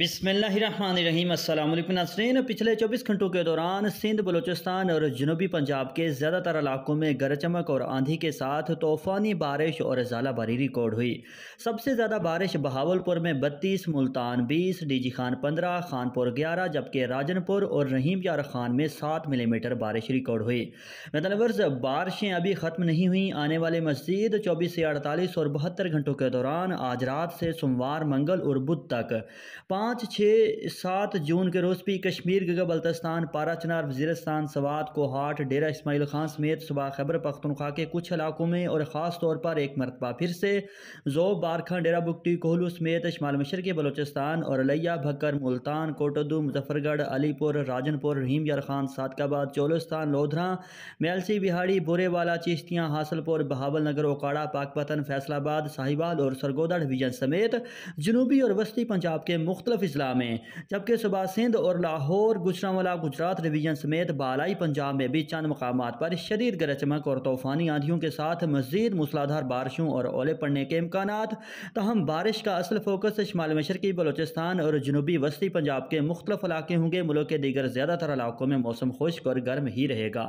बिसमीम अल्लाम नासरीन पिछले 24 घंटों के दौरान सिंध बलोचिस्तान और जनूबी पंजाब के ज़्यादातर इलाकों में गरज चमक और आंधी के साथ तूफ़ानी बारिश और झालाबारी रिकॉर्ड हुई सबसे ज़्यादा बारिश बहावलपुर में बत्तीस मुल्तान बीस डीजी खान पंद्रह खानपुर ग्यारह जबकि राजनपुर और रहीम यार खान में सात मिलीमीटर बारिश रिकॉर्ड हुई मतलब बारिशें अभी ख़त्म नहीं हुई आने वाले मजीद चौबीस से अड़तालीस और बहत्तर घंटों के दौरान आज रात से सोमवार मंगल और बुध तक पाँच पाँच छः सात जून के रोज भी कश्मीर गगा बल्तस्तान पारा चनार वजीरस्तान सवात कोहाट डेरा इसमाइल खान समेत सुबह खैबर पख्तनख्वा के कुछ इलाकों में और ख़ास तौर पर एक मरतबा फिर से जो बारखा डेरा बुगटी कोहलू समेत शमाल मशर के बलोचिस्तान और अलैया भक्कर मुल्तान कोटदू मुजफ्फरगढ़ अलीपुर राजनपुर रहीम यार खान सादकाबाद चोलिस्तान लोधरा मेलसी बिहाड़ी वाला चिश्तियाँ हासलपुर बहावल नगर ओकाड़ा पाकपतन फैसलाबाद साहिबाल और सरगोदा डिवीजन समेत जनूबी और वस्ती पंजाब के मुख्त मुख्तलिफ अजला में जबकि सुबह सिंध और लाहौर गुजरावाला गुजरात रिवीजन समेत बालाई पंजाब में भी चंद मकाम पर शदीद गरज चमक और तूफ़ानी आंधियों के साथ मजीद मूसलाधार बारिशों और ओले पड़ने के इम्कान तहम बारिश का असल फोकस शुमाल मशरकी बलोचिस्तान और जनूबी वस्ती पंजाब के मुख्तलिफ इलाके होंगे मुल्क के दीगर ज़्यादातर इलाकों में मौसम खुश्क और गर्म ही रहेगा